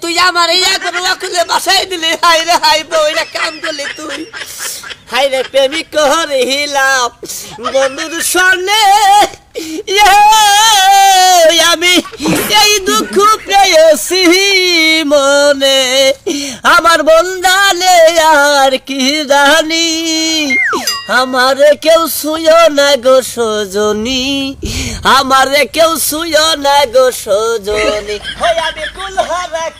তুই আমার এখন ওয়াকুলে বাসাই দিলি হাই রে হাই বইরা কাম করলি তুই হাই রে প্রেমিক করে হিলাম বন্ধুর স্বর্ণে আমি এই দুঃখ পেয়েছি মনে আমার বন্দালে আর কি জানি আমার কেউ শুয় না গো সজনী আমার কেউ শুয় না গো সজনী আমি কুল